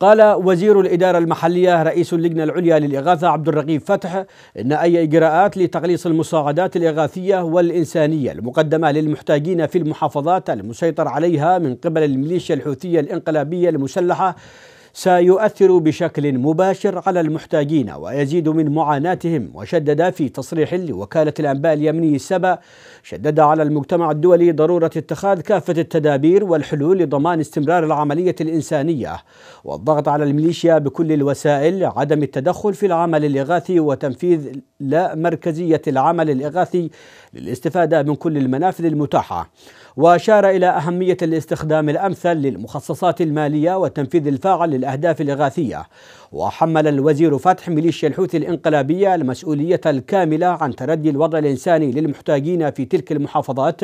قال وزير الإدارة المحلية رئيس اللجنة العليا للإغاثة عبد الرقيب فتح إن أي إجراءات لتقليص المساعدات الإغاثية والإنسانية المقدمة للمحتاجين في المحافظات المسيطر عليها من قبل الميليشيا الحوثية الإنقلابية المسلحة سيؤثر بشكل مباشر على المحتاجين ويزيد من معاناتهم وشدد في تصريح لوكالة الأنباء اليمني سبا شدد على المجتمع الدولي ضرورة اتخاذ كافة التدابير والحلول لضمان استمرار العملية الإنسانية والضغط على الميليشيا بكل الوسائل عدم التدخل في العمل الإغاثي وتنفيذ لا مركزية العمل الإغاثي للاستفادة من كل المنافذ المتاحة وأشار إلى أهمية الاستخدام الأمثل للمخصصات المالية والتنفيذ الفاعل الأهداف الإغاثية وحمل الوزير فتح ميليشيا الحوثي الانقلابية المسؤولية الكاملة عن تردي الوضع الإنساني للمحتاجين في تلك المحافظات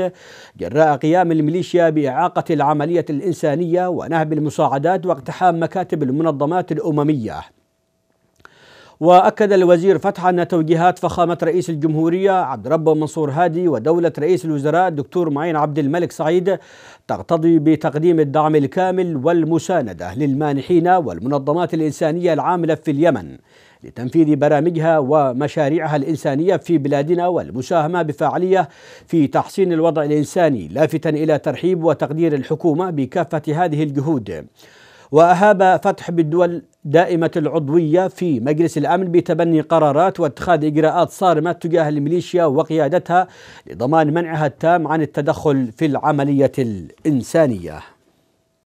جراء قيام الميليشيا بإعاقة العملية الإنسانية ونهب المساعدات واقتحام مكاتب المنظمات الأممية وأكد الوزير فتح أن توجيهات فخامة رئيس الجمهورية عبد ربه منصور هادي ودولة رئيس الوزراء الدكتور معين عبد الملك سعيد تقتضي بتقديم الدعم الكامل والمساندة للمانحين والمنظمات الإنسانية العاملة في اليمن لتنفيذ برامجها ومشاريعها الإنسانية في بلادنا والمساهمة بفاعلية في تحسين الوضع الإنساني لافتا إلى ترحيب وتقدير الحكومة بكافة هذه الجهود وأهاب فتح بالدول دائمة العضوية في مجلس الأمن بتبني قرارات واتخاذ إجراءات صارمة تجاه الميليشيا وقيادتها لضمان منعها التام عن التدخل في العملية الإنسانية